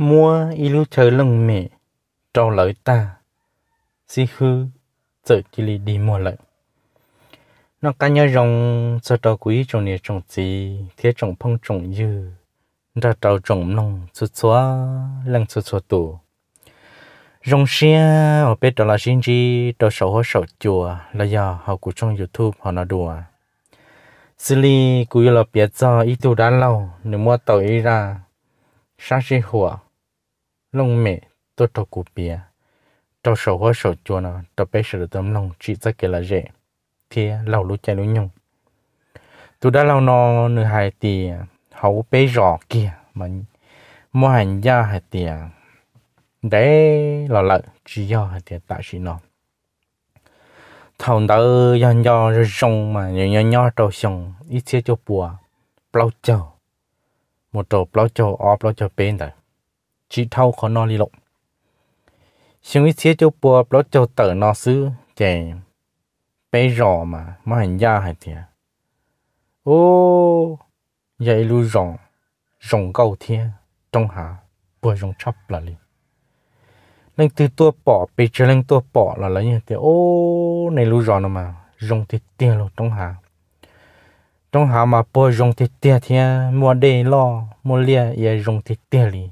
mua ilu chờ lưng mẹ trâu lợi ta si hư tự chỉ lì đi mua lợi nó cá nhau rồng sợ trâu quý trồng nè trồng gì thế trồng phong trồng dư ra trâu trồng nông xuất xóa lăng xuất xóa tù Rong xe ở bên đó là xin gì đó sầu hoa sầu chùa là do họ của trong youtube họ nói đùa xử lý cúi là biết do ít tu đã lâu nếu mua tàu ý ra sáng sinh hùa lông mẹ tôi trâu cụ bìa trâu sầu hoa sầu chua nó à, trâu bé sầu tấm lòng chỉ ra cái là dễ thì lâu lúc chạy lúc nhung tôi đã lâu nó nửa hai tỷ hậu bé rõ kia mà mua hàng gia hai tỷ à. để là lợi chỉ do hai tỷ à, tại sự nó thằng đó nhân do rồi xong mà nhân nhân nhau trâu xong ít xíu cho bùa bao châu một trâu bao châu ó bao châu bên đấy chỉ thâu khó nó lì lộng xin ý xế cho bùa bó cho tờ nó xứ chè bé rò mà mà hành gia hay thìa ô dạy lưu rộng rộng cầu thiên trong hà, bùa rộng chấp là lì nên từ tua bỏ bị chơi lên tua bỏ là lấy như thế ô này lưu rò mà rộng thì tiền luôn trong hà, trong hà mà bùa rộng thì tiền thì mua đề lo mua lia 也 rộng thì tiền lì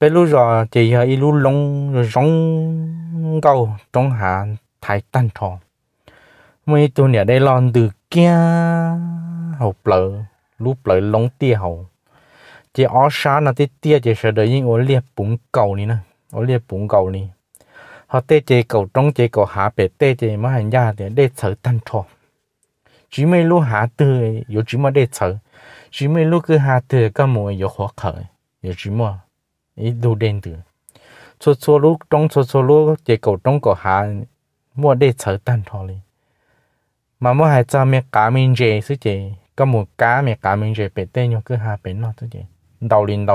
bây lúc giờ thì y ờ, lúc long rong cầu trong hạ thái tan tròn mấy tụi nhà đây lon từ kia hậu lợ lúc lợ long tia hậu chỉ ở xa là tia tia chỉ sợ đấy nhưng ở liệp bún cầu này nè ở liệp bún cầu này họ tê chế cầu trong chế cầu hạ bể tê chế mà hành gia thì để sợ tan tròn chỉ mấy lúc hạ từ yếu chỉ mà để sợ chỉ mấy lúc cứ hạ từ cái mùi yếu khó khởi yếu chỉ mà ý đủ đen tử cho cho lúc trong cho cho lúc chỉ cầu trong có hạ mua để sở tan thôi đi mà mua hai trăm mẹ cá mình dễ chứ chị có một cá mẹ cá mình dễ bể tên nhau cứ hạ bể nó chứ chị đầu liền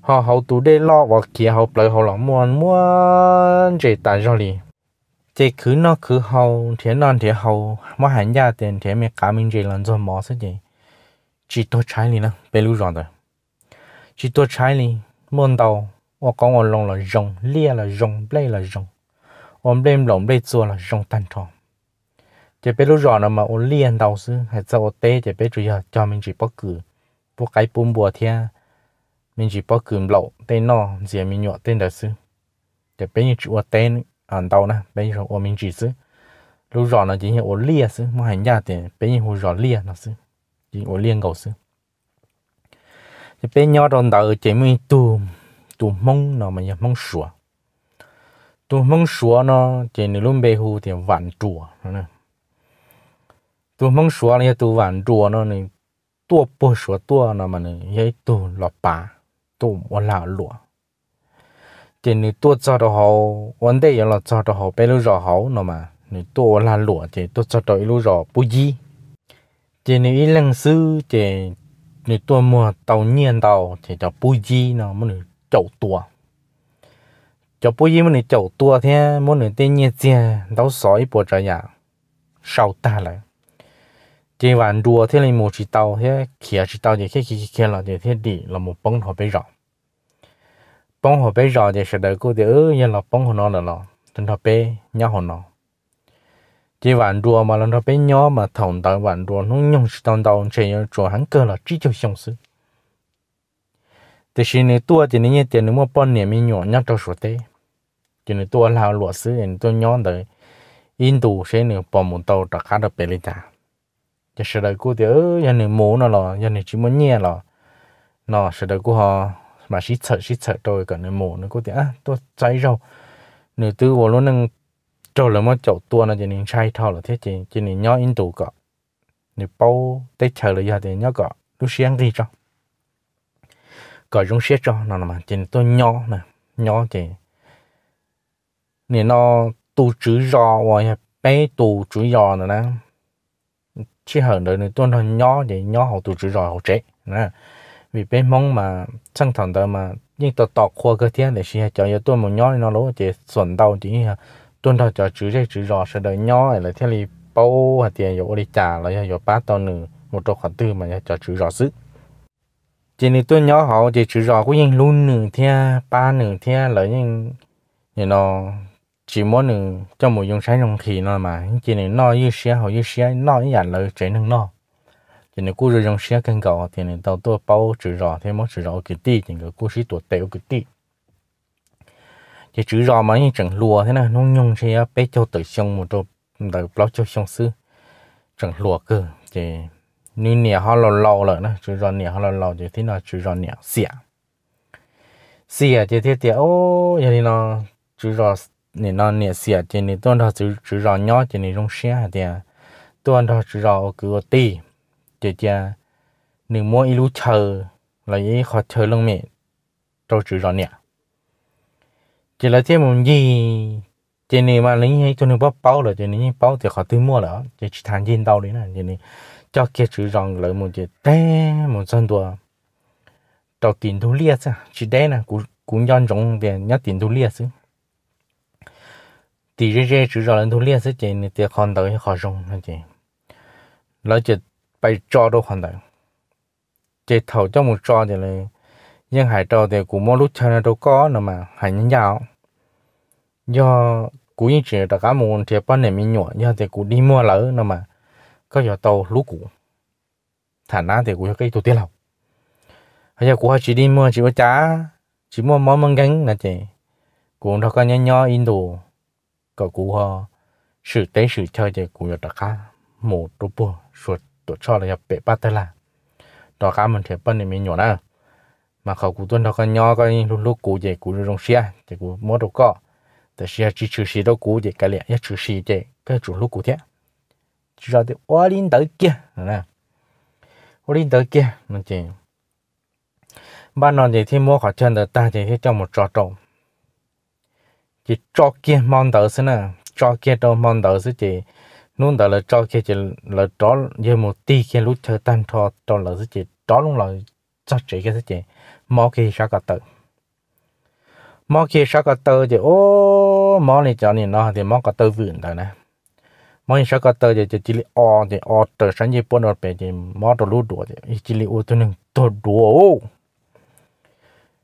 họ hậu tụ để lo và kia hậu lời hậu lòng mua mua dễ tại rồi đi chỉ cứ nó cứ hậu thế non thế hậu mua hàng gia tiền thế mẹ cá mình dễ làm cho mỏ chứ chị chỉ tôi trái liền nó bể lưu rồi rồi chỉ tôi môn đầu 我讲我弄了容，裂了容，累了容，我们连容累做了容单床。这边都热了嘛，我练到是还在我带这边主要叫民主不顾，不该奔波天，民主不顾老带那这民乐带的是，这边主我带俺到呢，边说我民主是，都热了今天我练是，我还压的，边我热练那是，我练够是。bên nhau trong đầu chỉ mình tu tu mong nó mà nhớ mong sủa tu mong sủa nó chỉ nếu luôn bê hù thì vạn chùa nó nè tu mong sủa là vạn chùa nó này tua bơ sủa tua mà này ấy tu lọ bà tu chỉ nếu tua thì tua cho đồ lưu chỉ nếu ý lăng sư 你多么到念到 thì cho bùi gì nó muốn được chậu tua cho bùi gì muốn được chậu tua thế muốn được tên nhiên gì đâu sói bộ trái nhà sau ta lại chỉ vạn đua thế này một chỉ tàu thế kia chỉ tàu thì cái kia kia là thì thế đi là một bông hoa bấy rọ bông hoa bấy rọ thì sẽ đợi cô thì ớ như bông hoa nó là nó hoa bê nhau hoa chỉ vạn rùa mà lần đó bé nhỏ mà thằng tại vạn rùa nó nhung tòng tòng chỉ rùa hắn cơ là chỉ cho xong sự thì xin này tua thì nên tiền nếu mà bao niệm mình nhỏ nhắc cho số tê thì này tua là lúa sự thì tôi nhỏ tới in tù sẽ nữa bỏ một tàu trả khá được bể lên ta thì sẽ đợi cô thì ơ giờ này mổ nó rồi, giờ này chỉ muốn nhẹ là nó sẽ đợi cô họ mà xí sợ xí sợ rồi cái này mua nó cô thì à tôi trái rồi nửa tư vào luôn nâng trâu là mất chậu tua nó chỉ nên sai thao là thế chứ chỉ nên nhớ in tủ cọ nên bao tết chờ là giờ thì nhớ cọ lúc sáng đi cho cọ trong sáng cho nó mà chỉ tôi nhớ nè nhớ thì nên nó tu chữ do và bé tu chữ do nữa nè chỉ hơn đời này tôi nó nhớ thì nhớ họ tu chữ do họ chết, nè vì bé mong mà chân thằng đó mà nhưng tôi tọt khoa cơ thế để xí cho tôi một nhớ nó lỗ chỉ xuẩn đau chỉ tuần đầu cho chữ dây chữ rõ sẽ đợi nhỏ là thế này bao hạt tiền yếu đi trả là yếu ba tao nữa một trò khoản tư mà nhà cho chữ rõ sức chỉ nên tôi nhỏ họ chỉ chữ rõ của những luôn nửa thiên ba nửa thiên là những như nó chỉ muốn nửa trong một dùng sáng trong khí nó mà chỉ nên nó như xe họ như xe nó như dạng là chế nâng nó chỉ nên cú rồi dùng xe cần cầu thì nên tao tôi bao chữ rõ thêm một chữ rõ cái tí chỉ cái cú sĩ tuột tiểu cái tí chỉ chữ rõ mà như chẳng lùa thế nào nó nhung xe bé cho tới xong một chỗ đời bao cho xong xứ chẳng lùa cơ thì như nè họ lò lò rồi nè chữ rõ nè họ lâu lâu thì thế nào chữ rõ nè xỉa xỉa chỉ thế thì ô giờ thì nó chữ rõ nè nó nè xỉa chỉ nè tuần đó chữ chữ rõ nhỏ chỉ nè rong xỉa thì tuần đó chữ rõ cứ tì chỉ chỉ nửa mỗi lúc chờ là ý họ chờ lông mẹ cho chữ rõ nè chỉ là thế một gì chỉ này mà lính hay cho nên bóp bao rồi trên này bao thì họ tự mua rồi chỉ chỉ thằng trên đâu đấy nè chỉ này cho kia chữ rằng lại một chỉ té một dân tua cho tiền thu liệt ra, chỉ té nè cũng cũng nhân rộng để nhớ tiền thu liệt chứ thì cái cái chữ rằng thu liệt chứ chỉ này thì còn đợi họ rộng nè chỉ lấy chỉ bay cho đâu còn đợi chỉ thầu cho một cho thì là nhưng hải trò thì cũng mỗi lúc chơi đâu có nữa mà hải nhân giàu do cú như chuyện là cả một thì bên này mình nhọ do thì cú đi mua lỡ nữa mà có giờ tàu lú cũ thả ná thì cũng cái tổ tiền lọc bây giờ cũng chỉ đi mua chỉ mua chá chỉ mua món măng gánh là chị cú đâu có nhớ nhớ in đồ có cũng họ ờ, sự tế sự chơi thì cũng là cả một đôi bộ suốt tổ cho là bể bát tới là đó cả mình thì bên này mình nhọ đó mà khẩu cụ tuân nó có nhỏ coi lúc lúc cụ gì cụ rong xe thì cụ mua đồ có, thì xe chỉ trừ xe đó cụ gì cái liền nhất trừ xe gì cái chủ lúc cụ thế chỉ ra thì hoa linh tới kia nè Hoa linh tới kia nó chỉ ban nọ thì thì mua khỏi chân được ta chỉ thì cho một trò trộn chỉ trò kia mong đợi xí nè trò kia đâu mong đợi xí chỉ nôn đợi là trò kia chỉ là trò như một tí kia lúc chơi tan trò trò là xí chỉ trò luôn là chắc chỉ cái gì mò khi sao cả tự mò khi sao cả tự thì ô mò này cho nên nó thì mò cả tự vườn thôi nè mò khi sao cả tự thì chỉ chỉ li thì o tự sáng gì bốn đợt bé thì mò đồ lú đùa thì chỉ li ô tôi nên đồ đùa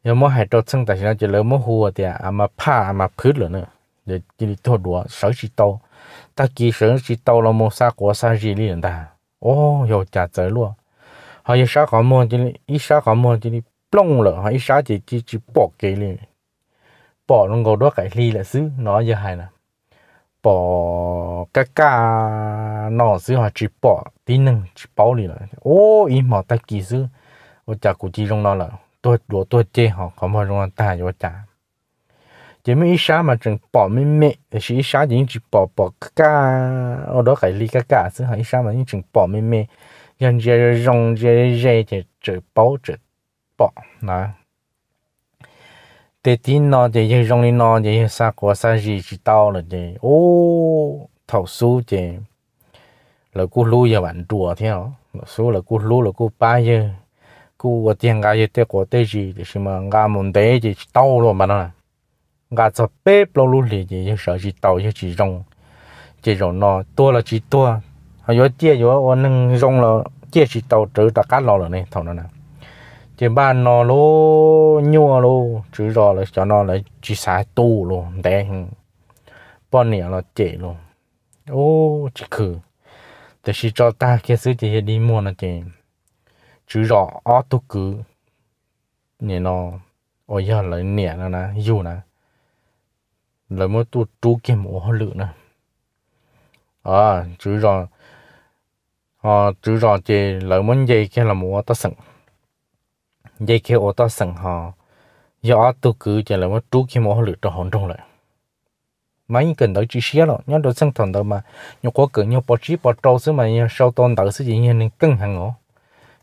giờ mò hai đồ xăng tại sao chỉ lấy mò hùa thì à mà pa à mà phứt rồi à nữa để chỉ li đồ đùa sáu chỉ tàu ta kỳ sở chỉ tàu là một sa của sa gì liền ta ô rồi trả tới luôn họ giờ sao có mua chỉ li ít sao có mua chỉ li plong lỡ hay sao chỉ chỉ chỉ bỏ cái liền bỏ luôn gò đó cái ly là xứ nó giờ hay nè bỏ cái cá nó xứ họ chỉ bỏ tí nâng chỉ bỏ liền là ô ý mà ta kỳ xứ ô chả cụ chỉ trong nó là tôi đồ tôi chê họ không mà trong ta vô chả chỉ ít sáng mà chừng bỏ mấy mẹ chỉ sáng chỉ chỉ bỏ bỏ cái cá ở đó cái ly cái cá xứ ít sáng mà chỉ chừng bỏ mấy mẹ nhân giờ rong giờ giờ chỉ chỉ bỏ chỉ bỏ nè thế tin nó thì như trong linh nó thì sa của sa gì chỉ tao là thì ô thầu số thì là cô lưu giờ bạn đùa thế nó số là cô lưu là cô ba giờ cô ở tiền cái gì thế quả Tết gì thì mà ngà muốn Tết thì tao luôn mà nó ngà cho bếp lâu luôn thì thì sợ chỉ tao chứ chỉ trong chỉ trong nó tua là chỉ tua hay giờ chia giờ ở nâng trong là chia chỉ tao trừ tất cả lo rồi này thầu nó nào chỉ ba nó lô nhua lô chứ rõ là cho nó là chỉ xả tu lô đen bọn nè là chế lô ô chỉ khử để chỉ cho ta kia sự chỉ đi mua nó chế chứ rõ ó tu cứ nè nó ôi giờ là nè nó nè dù nè là mua tu tu kia mua hồ lự nè à ờ, chứ rõ à chứ rõ chế là muốn gì kia là mua ta sẵn dây kêu ô tô sẵn họ do tu cứ chờ là một trú khi mỗi lượt trong hòn trong lại mấy cần tới chỉ xía rồi nhớ đồ sẵn thằng đó mà nhớ có cử nhớ bỏ trí bỏ trâu xứ mà nhớ sau tôn tử xứ gì nhớ nên cân hàng ngõ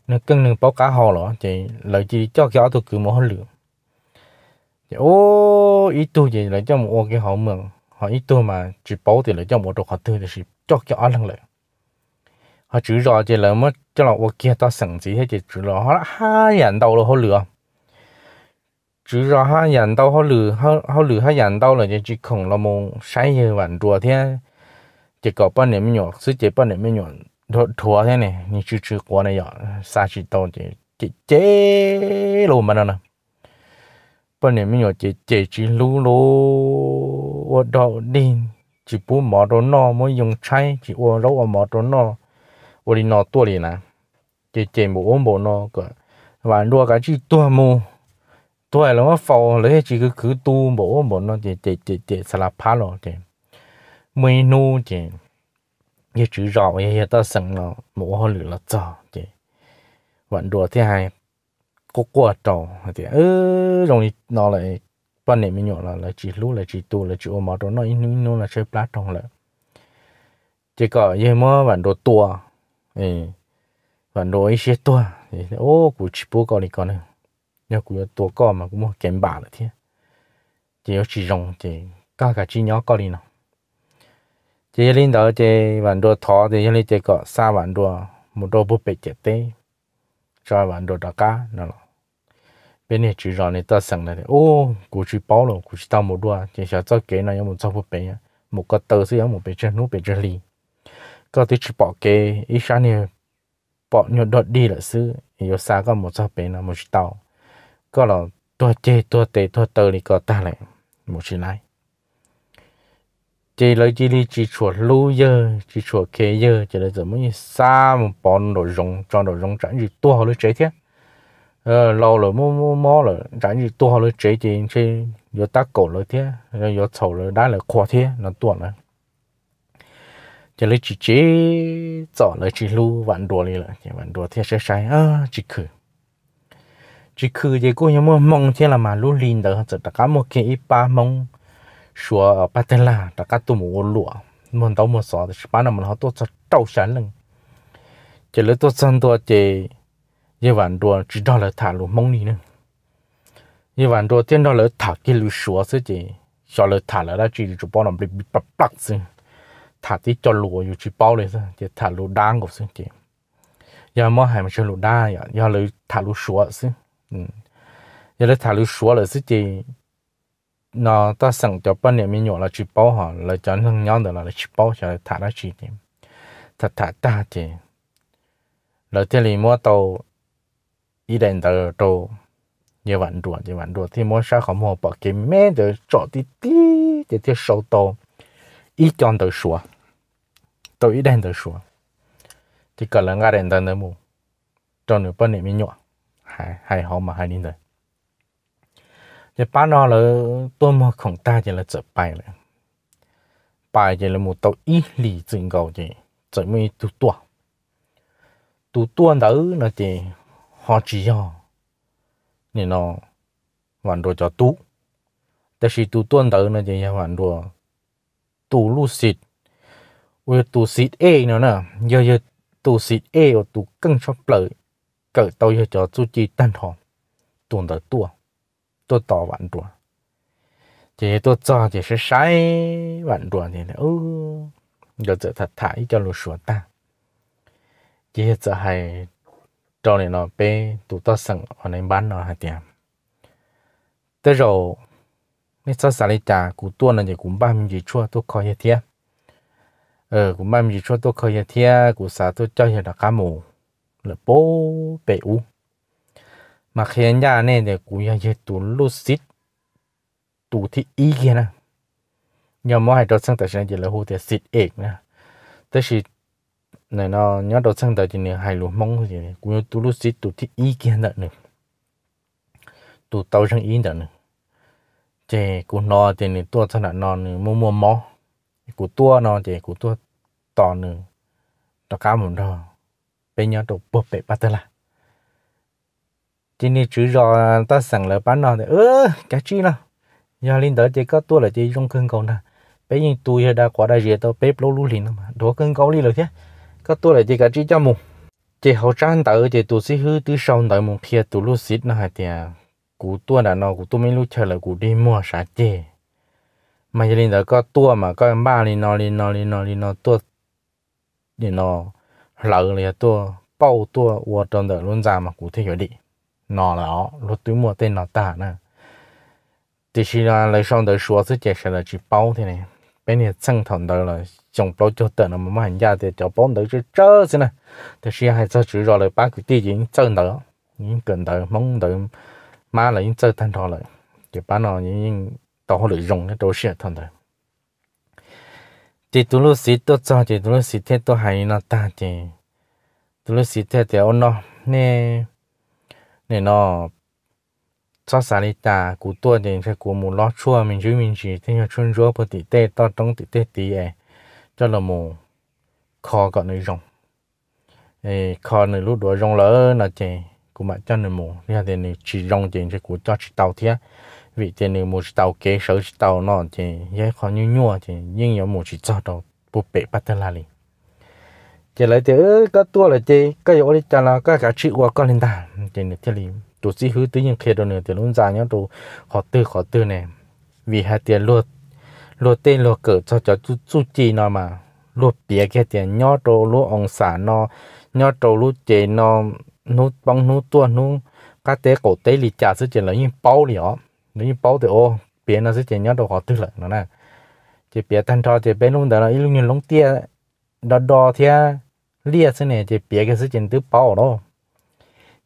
nên cân nên bỏ cá hồ rồi thì lợi chỉ cho cái tu cứ mỗi lượt ô ý tu gì lại cho một cái họ mừng họ ý tu mà chỉ bảo thì là cho một đồ họ tư thì chỉ cho cái ăn lần lại họ chỉ rõ thì là mất 即係我見到城市喺只主咯，可能蝦人到咯，好亂。主要蝦人到好亂，好好亂蝦人到了就只恐了蒙山嘢玩多天，只搞半年沒有，直接半年沒有，拖拖天呢，你只只過那樣，三十到就只只路嘛呢，半年沒有只只只路咯，我到你只不毛到那沒用拆，只我老我毛到那。我哩拿多哩呢，这节目我无拿个，完多个只多么，多了我放了几个去多无无拿这这这这啥啦怕咯这，没弄这，也只绕也也到省了，无好了早这，完多这还。có quả trầu thì ơ rồi nó lại ban này mình nhỏ là là chỉ lú là chỉ tu là chỉ ôm đó nó nó là chơi plát trồng là chỉ có gì mà bản đồ tua ấy và nói xe tua thì ô cụ con đi con nữa nhớ cụ tua con mà cũng mua kém bà nữa thế chỉ có chỉ rồng chỉ cả cả chỉ nhỏ con đi nào chỉ lên đó chỉ vạn đồ thọ thì lên chỉ có xa vạn đồ một đồ bút bê chết cho vạn đồ đó cá nó bên này chỉ rồng này ta sẵn này ô cụ bảo rồi cụ chỉ tao một đồ chỉ sợ cho cái này một số bút một cái tờ sẽ một bê chân nút bê chân li có tí chỉ bỏ cái ít sáng nhiều bỏ nhiều đốt đi là xứ yêu xa có một sao bên là một tàu có là tua chê tua tê tua tờ thì có ta lại một chỉ lại chỉ lấy chỉ đi chỉ chuột lưu giờ chỉ chuột kế giờ chỉ là giờ mới xa một bọn đồ rồng cho đồ rồng chẳng gì tua họ lấy chế thế ờ lâu rồi mua mua mua rồi chẳng gì tua họ lấy chế thì chỉ vô tác cổ lấy thế rồi vô sầu rồi đá lại khoa thế nó tua lại chỉ lấy chỉ chế chọn lấy chỉ lu vạn đùa này là chỉ vạn đùa thì sẽ sai à chỉ khử chỉ khử thì cô nhớ mà mong thế là mà lu lin đó chỉ tất cả một cái ba mong sửa ba tên là tất cả tụi mua lúa. mình đâu mua sọ thì ba năm mình họ tôi sẽ trâu sản lên chỉ lấy tôi sang tôi chỉ như vạn đùa chỉ đó là thả lu mong đi nữa như vạn đùa tiền đó là thả cái lu sửa sẽ chỉ cho là thả là đã chỉ chụp bao năm bị bị bắt bắt rồi thả tí cho lùa อยู่ chỉ bao เลยซะจะถาลูด่างกับซึ่งจียามอหายมันเชื่อลูด่างอย่าอย่าเลยถาลูชัวซึ่งอืมอย่าเลยถาลูชัวเลยซึ่งจีนอตาสั่งจะปั้นเนี่ยมีหยกละจีบ่ฮะเลยจอนทั้งย้อนเดี๋ยวละจีบ่จะถาละจีจีถ้าถาตาจีแล้วที่ลีมัวโตอีเดนเตอร์โตเยาวันด่วนเยาวันด่วนที่มัวชาของมัวปอกกิมแม่เดี๋ยวจอดตีตีเดี๋ยวที่โซโต一讲都说。tôi ít đen tới xuống thì cả lần ai đèn tao nữa mù cho nó bên này mình nhọ hai hai họ mà hai nín rồi thì ba nó là tôi mà không ta chỉ là chụp bài rồi bài chỉ là một tàu ít lì trình cầu chỉ chỉ mới tu tua tu tua đó là chỉ họ chỉ cho nên nó hoàn đồ cho tu, 但是 tu tuân tử nó chỉ hoàn đồ tu lu xịt vừa tụ xịt A nữa nè giờ giờ tụ xịt A ở tụ cân cho bờ cỡ tàu giờ cho chú chi tan thọ tuần tới tua tôi tỏ vạn tua chỉ tôi cho chỉ sẽ sai vạn tua thì là ừ giờ giờ thật thải cho lùi sửa ta chỉ giờ hay cho nên nó bé tụ tao sẵn ở nên bán nó hay tiền tới rồi nên sao xài trả của tôi là gì cũng ba mình gì chua tôi coi hết thế ờ cũng mai cho tôi khởi thiên cũng xả tôi cho hiện là cá mù là bố bể u mà khiến nhà này để cũng như thế tủ xít tủ thì ý kia nè nhờ mỗi hai đầu sang tới giờ là hồ thì xít ếch nè tức là này nó nhớ đầu sang tới thì hai lúa mông thì cũng như tủ xít tủ thì ý kia nè nữa tủ tàu sang ý nè nữa chỉ cũng nó thì tôi thân là nó mua mua mò của tua nó chỉ của tua tỏ nữa nó cá một đó bên nhau đồ bột bể bắt là chỉ nên ta sẵn là bán nó thì ơ cái chi nào giờ lên tới chỉ có tua là chỉ trong cơn cầu nè bây giờ tôi đã quá đại diện tôi bếp lô lú liền mà đồ cơn cầu đi rồi thế có tua là chỉ cái chi cho mù chỉ hậu trang tới chỉ tôi sẽ hư từ sau tới một phía tôi lú xít nó hay thì à, cụ tua nó cụ tôi mới lú chờ là cụ đi mua sạch chứ mà gia đình có tua mà có ba lì nó lì nó lì nó lì nó tua lì nó lỡ lì bao tua uo trong đó luôn ra mà cụ thể hiểu đi nó là lúc tôi mua tên nó ta nè thì khi là lấy xong đời số sẽ chạy là chỉ bao thế này bên này sang thằng đó là chồng bao cho tận là mà hành gia thì cho bao đời chứ chớ thế này thì khi hai cho chữ rồi cái tiêu chuẩn chân đó những cần đời mong đời mà là những chơi thanh thọ lại thì ba nó đó lợi dụng 到后来用的都是他的。thì tu lúc xí tôi cho thì tu lúc xí thế tôi hay nó ta thì tu lúc xí thế thì ông nó nè nè nó cho xả đi ta cụ tôi thì sẽ cụ mù lo chua mình chứ mình chỉ thế là chuyên chúa bởi tỷ tê to trong tỷ tê tỷ ấy cho là mù khó gọi nơi rong ấy khó nơi lút đó rong lỡ là chè cụ mà cho nơi mù thì là thì chỉ rong thì sẽ cụ cho chỉ tàu thế vì thế nên một tàu kế sở chỉ tàu nọ thì dễ khó như nhua thì nhưng có một chỉ cho đầu bộ bể bắt tay lại chỉ lại thì có tua là chỉ cái chỗ đi chả là cái cả chữ qua con lên ta chỉ nữa thì tổ sĩ hứ tự nhiên khi đó nữa thì luôn già nhau đồ họ tư họ tư này vì hai tiền luôn luôn tên luôn cỡ cho cho chú chú chi nó mà luôn bia cái tiền nhau đồ luôn ông xã nó nhau đồ luôn chế nó nút bóng nút tua nút cá tế cổ tế lì chả sự chỉ là những bao liỏ nếu như bao thì ô bé nó sẽ chèn nhau đồ họ tư lợi nó nè chỉ bé tan trò chỉ bé luôn đó là ít luôn lông tia đo đo thì lia thế này chỉ bé cái sự chèn tư bao đó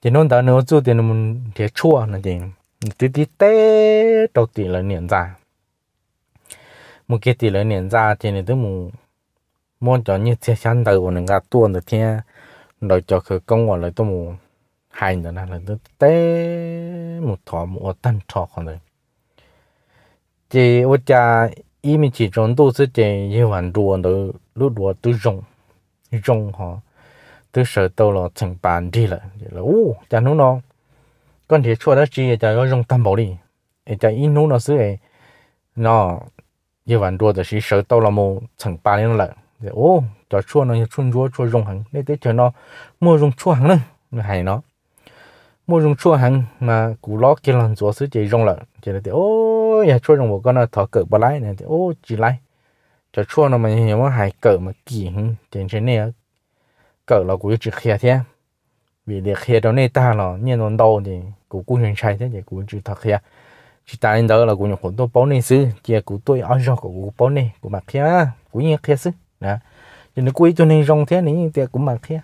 chỉ luôn đó nếu chú thì nó muốn thì chua nó chỉ tí tí té đầu tiên là niệm ra một cái tỷ lệ niệm ra thì nó tức một môn cho như thế sáng đầu của người ta tuôn được thế rồi cho khởi công vào lại tôi muốn hai nữa là tôi té một thọ một tân thọ còn đấy chỉ ở cha ý mình chỉ trốn tu sư chỉ như hoàn đùa đó lúc đùa tôi rong rong họ tôi sợ tôi là thành bàn đi là là ô cha nó nó con thì chua đó chỉ cha nó rong tam bảo đi cha ý nó nó sư nó như hoàn đùa đó sợ tôi là một thành bàn đi là ô cho chua nó chua chua chua rong hẳn để tới chờ nó mua rong chua hẳn nữa hay nó mua dùng chua hàng mà cú ló kia lần chúa sứ chỉ rong lợn chỉ là thì ô nhà chua rong một con là thọ cỡ bà lái này thì ô chỉ lái cho chua nó mà nhiều mà hai cỡ mà kỳ hứng trên trên này cỡ là cú chỉ khía thế vì để khía đó này ta là nhiên nó đau thì cú cũng hiện chạy thế thì cú chỉ thật khía chỉ ta nên đó là cú nhập hồn tôi bao nên sứ chỉ cú tôi ăn rong của cú bao nên cú mặc khía cú nhiên khía sứ nè cho nên cú cho nên rong thế này thì cú mặc khía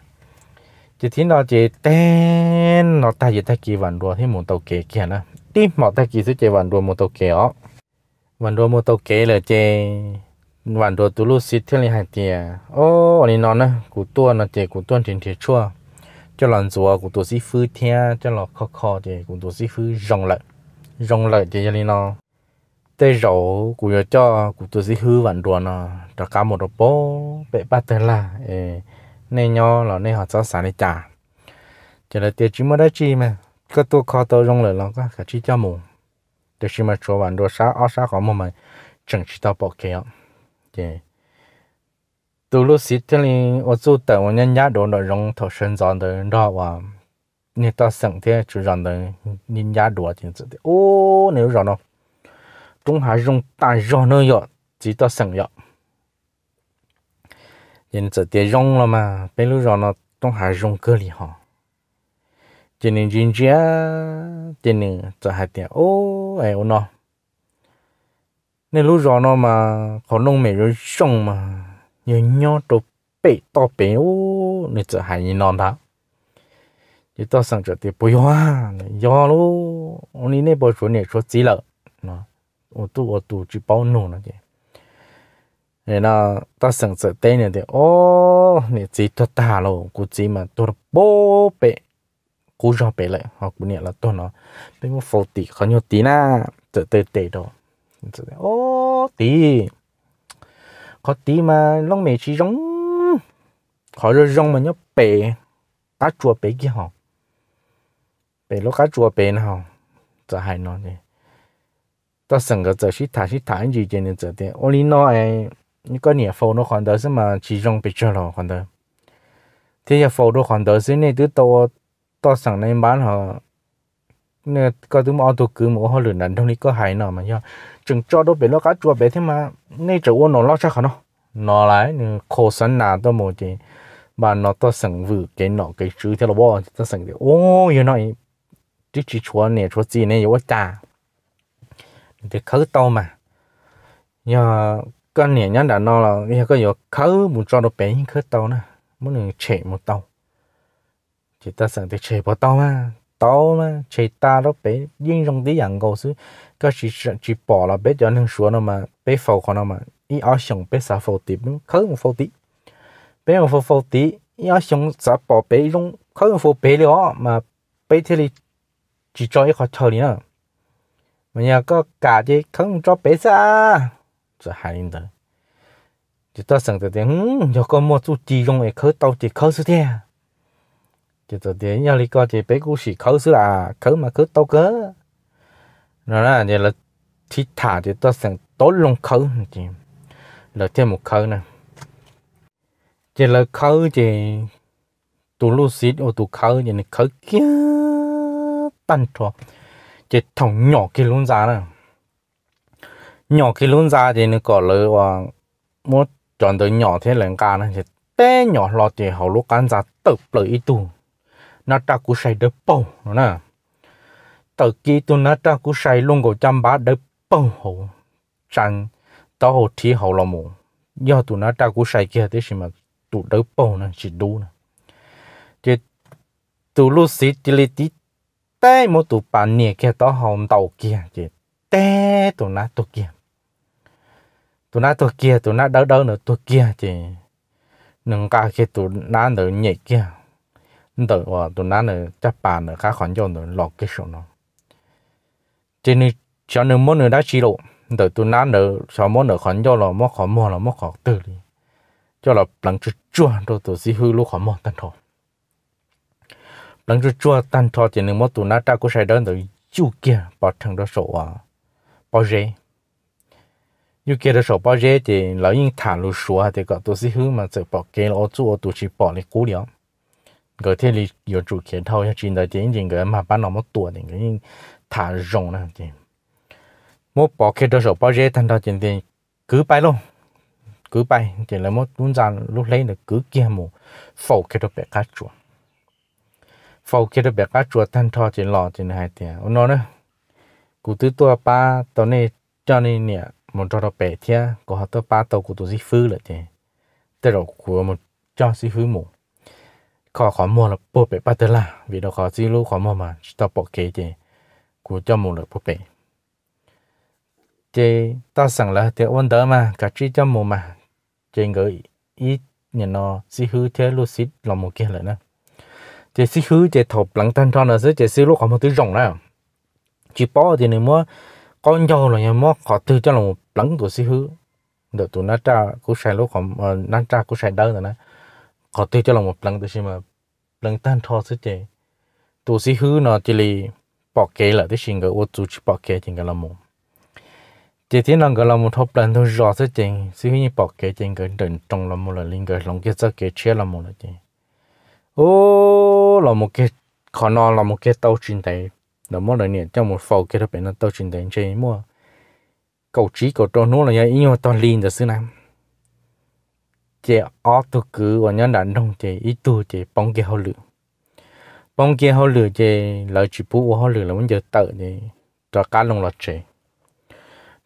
chỉ thấy nó chỉ tên nó ta chỉ ta kỳ vạn đua thì muốn tàu kế kia nè đi mỏ ta kỳ sẽ chỉ vạn đua muốn tàu kế ó vạn đua muốn tàu kế là chỉ vạn đua tu lu xít thiên này hải tiề ô anh nó nè cụ tua nó chỉ cụ tua trên thiệt chua cho lần rùa cụ tua sĩ phứ thiên cho lọ khó khó chỉ cụ tua sĩ phứ rồng lợi rồng lợi chỉ anh nó tê rổ cụ cho cụ tua sĩ hư vạn đua nó cho cá một đồ bố bể ba tên là nên nhau là nên họ cho sản để trả chỉ là tiền chỉ mới đấy chi mà cái tôi khó tôi rong lại là có cái chi cho mù để chỉ mà cho bạn đồ sá, ở sá có một mày chẳng chỉ tao bỏ kia chỉ từ lúc xí thế này ở chỗ tàu ông nhân nhà đồ nội rong thầu sinh giòn đời đó và như ta sẵn thế chú giòn đời nhân nhà đồ thì ô nếu rồi nó chúng hạ rong ta rồi nó rồi chỉ ta sẵn rồi 人这点用了嘛，比如说呢，东还用个里哈，今年人家今年这还点哦，哎我呢，那如说呢嘛，可能没人送嘛，有鸟都背到背哦，你这还一弄它，你到上这的不要啊，要喽，你那波说你说急了，那我都我都去包弄了的。rồi nó ta sẵn sợ tên này thì ô nè chỉ tôi ta lô cô chỉ mà tôi bố bé, cô cho bé lại họ cũng này là tôi nó bị một phổ tỷ khó nhiều tí na tự tự tệ đồ ô tí có tí mà long mẹ chỉ rong khó rồi rong mà nhớ bé, cá chua bé kia họ bé lúc cá chua bé nào giờ hay nó nè ta sẵn cái giờ sĩ thả sĩ thả gì cho nên giờ thì ô lý nó ấy 你讲你否都看到是嘛？其中别着了看到，这些否都看到是你都到到上那班哈，那个都冇到 cứ 冇好轮人同你个海呢嘛呀，整抓都别了个抓别听嘛，你就我弄老啥看咯，拿来你考生拿都冇的，把拿到省府给拿给主条了哇，到省的哦，原来这只船呢，船只呢有我炸，你得口到嘛，呀。cái này nhá đã nó là cái cái giờ khứ một cho nó bé như khứ tàu nè muốn người chạy một tàu chỉ ta sợ thì chạy một tàu mà tàu mà chạy ta nó bé riêng trong tí dạng cầu xứ cái chỉ chỉ bỏ là bé cho nên số nó mà bé phâu của nó mà ý ở sống bé sao phâu tiếp nó khứ một phâu tí bé một phâu phâu tí ý ở sống sao bỏ bé trong khứ một phâu bé nữa mà bé thì chỉ cho cái khó chơi nữa mà nhà có cả cái khứ một cho bé sao จะหายเดอจะต้องสั่งแต่เดี๋ยวอยากก็มั่วจู่จีงเอเขาเตาจีเขาสุดเดียจะตัวเดี๋ยวอยากลีก็จะไปกูสิเขาสุดละเขามาเขาเตาเก้อนั่นแหละเดี๋ยวเราทิศทางจะต้องสั่งต้นลงเขาจริงเราเที่ยวหมดเขานะจะเราเขาจะตัวลูกศิษย์โอ้ตัวเขาเนี่ยเขาเกี้ยตันทัวจะถ่องหยอกกินลุ้นจานะ nhỏ khi luôn ra thì nó có lời và muốn chọn tới nhỏ thế lần ca này thì té nhỏ lo thì hầu lúc ăn ra tập lời ít tu nó ta cũng say được bầu nữa nè tự kí tu nó ta cũng say luôn cổ chăm bá được bầu hầu chẳng tao hầu thì hầu là mù do tụi nó ta cũng say kia thế mà tụi đớp bầu nó chỉ đủ nè thì tụi lúc xí thì lấy tí té một tụi bạn nè kia tao hầu tàu kia thì té tụi nó tụi kia tụi nó tụi kia tụi nó đâu đâu nữa tụi kia thì nâng cao khi tụi nó nữa nhẹ kia đỡ và ờ, tụi nó nữa chấp bà nữa khá khoản cho nữa lọt cái số nó cho nên cho nên mỗi nữa đã chỉ lộ đỡ tụi nó nữa cho mỗi nữa khoản cho là mỗi khoản mua là mỗi khoản tự đi cho là lần trước chua rồi tụi sĩ hư lúc khoản mua tan thọ, lần trước chua tan thọ thì nên mỗi tụi nó ta cũng sẽ đơn từ chú kia bảo thằng đó sổ à bảo gì? như kia đó sổ bao giờ thì lão yên thản lu số thì có tôi sẽ hứa mà sẽ bảo cái lão chủ ở tôi chỉ bảo lại cú liền người thế thì có chủ kiến thâu hay chuyện đó thì những người mà bán nó một tuổi thì người thả rộng nè thì một bỏ cái đó sổ bao giờ thành ra chuyện thì cứ bay luôn cứ bay thì là một tuần gian lúc lấy được cứ kia mù phổ cái đó bé cá chuột phổ cái đó bé cá chuột thành thọ thì lò thì hai thì nó nữa cụ tứ tua ba tao này cho nên nè một trò bể thia có họ tới ba tàu của tụi sĩ phứ là thế tới đầu của một cho sĩ phứ mù có khó mua là bộ bể ba tờ là vì đó khó sĩ lúc khó mua mà tao bỏ kế thế của cho mù là bộ bể thế tao sẵn là thế ôn đỡ mà cả chi cho mù mà thế người ít nhìn nó sĩ phứ thế lúc sĩ là một kia lại nữa thế sĩ phứ thế thọc lăng tan cho nó sẽ thế sĩ lúc khó mua tới rộng đó chỉ bỏ thì nếu mua con nhau là nhà móc họ tư cho là một lần tuổi xí hứ được tụi nó tra cũng sai lúc họ ờ, nó tra cũng sai đơn rồi nè họ tư cho là một lần tuổi xí mà lần tan thọ xí chè tụi xí hứ nó chỉ là bỏ kế là cái chuyện cái ô chú chỉ bỏ kế chuyện cái là một chỉ thế là cái là một thập lần thôi rõ xí chè xí hứ như bỏ kế chuyện cái đừng trong là một là linh cái lòng cái giấc cái chia là một là chè ô là một cái khó nói là một cái tàu truyền tài nó mỗi lần này trong một phẩu kia đó bên nó tao chuyển đến chơi mua cầu trí cầu trâu nó là yên mà toàn liên được xưa nam chơi ó tu cứ và nhân đàn đông chơi ít tu chơi bóng kia hậu lửa bóng kia hậu lửa chế lợi chỉ bù hậu lửa là muốn giờ tự thì cho cá lồng lọt chơi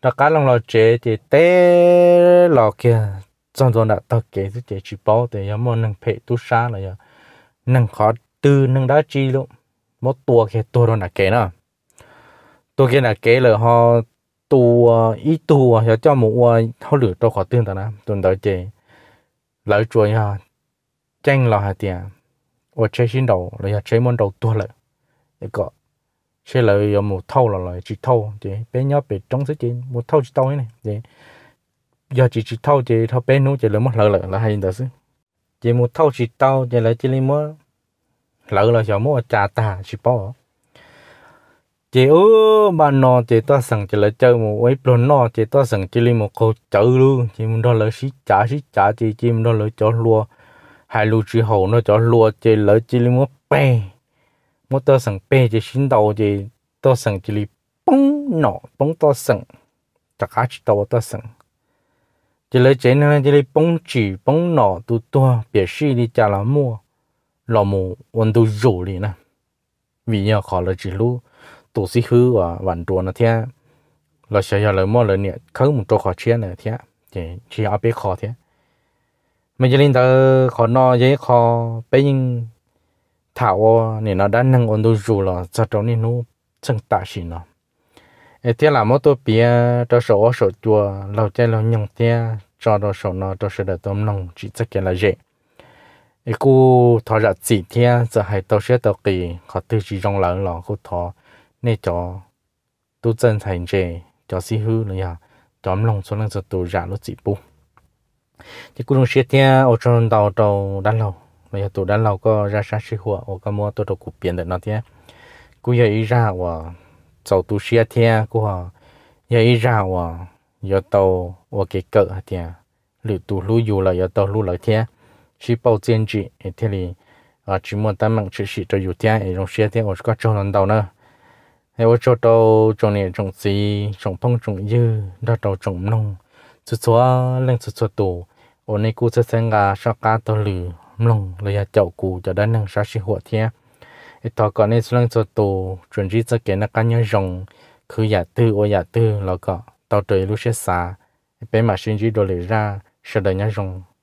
cho cá lồng lọt chơi thì té lọ kia trong đó đã tao kể thì chế chỉ bảo thì em muốn nâng phê tu sa là nâng khó tư nâng đá chi luôn mó tua cái tua đó là cái nè tua cái là cái là họ tua ít tua cho cho một ờ, họ lửa cho khó tương đó nè tuần đó chị lỡ chuối ha tranh là hai tiền và chơi xin đầu là chơi món đầu tua lại để có chơi lại giờ một thâu là lại chỉ thâu chị bé nhỏ bé trống sức chị một thâu chỉ thâu này chị giờ chỉ chỉ thâu chị thâu bé nú chị lấy mất lợi lại là hai đó chứ chị một thâu chỉ thâu chị lấy chị lấy mất lỡ là cho mua trà ta chỉ bỏ chị ư bà nó chị ta sẵn chị lại chơi một ấy pro nọ chị ta sẵn chị lên một câu chữ luôn chị muốn đó là xí trả xí trả chị chị muốn đó là cho lúa hai lúa chỉ hậu nó cho lúa chị lỡ chị lên một pe, một ta sẵn pe chị xin đầu chị ta sẵn chị lên bông nọ bông ta sẵn chắc cả chị tao ta sẵn chị lấy chị này chị lên bông chỉ bông nọ tụ tua biệt sĩ đi trả là mua lò mù ôn tu rủ đi nè vì nhau khó là chỉ lu tụ sĩ hư và vạn tuần là thế là sẽ giờ lời mua lời nè không một chỗ khó chia này thế thì chỉ ở bên khó thế mình chỉ lên tới khó no giấy khó bây nhưng thảo nè nó đã nâng ôn tu rủ là cho trong nè nó chân tạ xí nó thế là mỗi tôi bia cho số số chùa lâu chơi lâu nhung thế cho đó số nó cho số để tôm nông chỉ tất là dễ 一个他这几天这还到些到给他都是让人了，个他那叫都正常些，叫师傅了呀，咱们农村那是都染了几步。这古种些天我从到到单楼，那些都单楼个染上师傅，我个么都到古边的那天，古也一染我走都些天个也一染我要到我给个天，路都路有了要到路了天。chỉ bảo tiền chỉ thế thì à chỉ muốn tạm mang chỉ chỉ cho yêu tiền thì trong xe thì ở có cho lần đầu nữa thì ở chỗ đâu trong này trong gì trong phong trong dư đó đầu trong nông chút xóa lên chút xóa tù ở nơi cũ sẽ sang gà sao cá to lử nông lấy chậu cũ cho đến năng sao xí hộ thế thì thọ còn nên lên chút tù chuẩn bị cho cái nó cá nhau rồng cứ giả tư ô giả tư là có tàu trời lúc sẽ xa bé mà xin chỉ đồ lấy ra sợ đời nhau rồng